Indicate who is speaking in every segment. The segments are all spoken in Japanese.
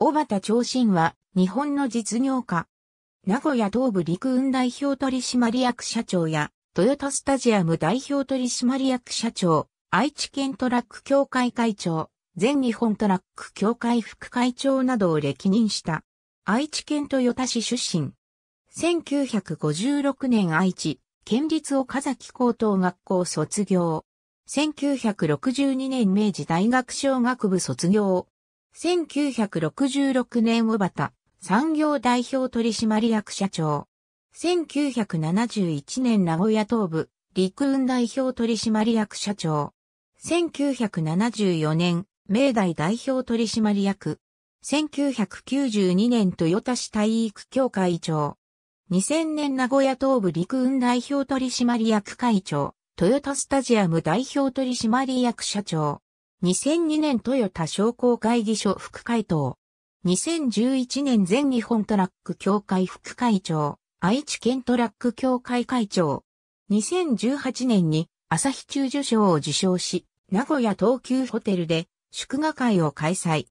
Speaker 1: 小畑長信は、日本の実業家。名古屋東部陸運代表取締役社長や、豊田スタジアム代表取締役社長、愛知県トラック協会会長、全日本トラック協会副会長などを歴任した。愛知県豊田市出身。1956年愛知、県立岡崎高等学校卒業。1962年明治大学小学部卒業。1966年小畑産業代表取締役社長。1971年名古屋東部陸運代表取締役社長。1974年明大代表取締役。1992年豊田市体育協会長。2000年名古屋東部陸運代表取締役会長。豊田スタジアム代表取締役社長。2002年トヨタ商工会議所副会頭。2011年全日本トラック協会副会長、愛知県トラック協会会長。2018年に朝日中受賞を受賞し、名古屋東急ホテルで祝賀会を開催。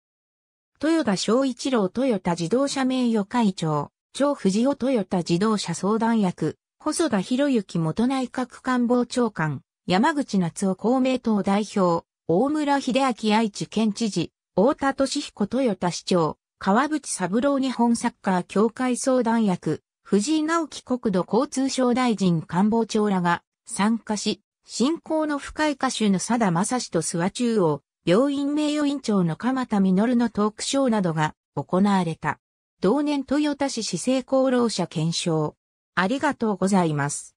Speaker 1: 豊田昭一郎トヨタ自動車名誉会長、長藤尾ヨタ自動車相談役、細田博之元内閣官房長官、山口夏夫公明党代表、大村秀明愛知県知事、大田敏彦豊田市長、川淵三郎日本サッカー協会相談役、藤井直樹国土交通省大臣官房長らが参加し、信仰の深い歌手の佐田正史と諏訪中央、病院名誉院長の鎌田実のトークショーなどが行われた。同年豊田市市政功労者検証。ありがとうございます。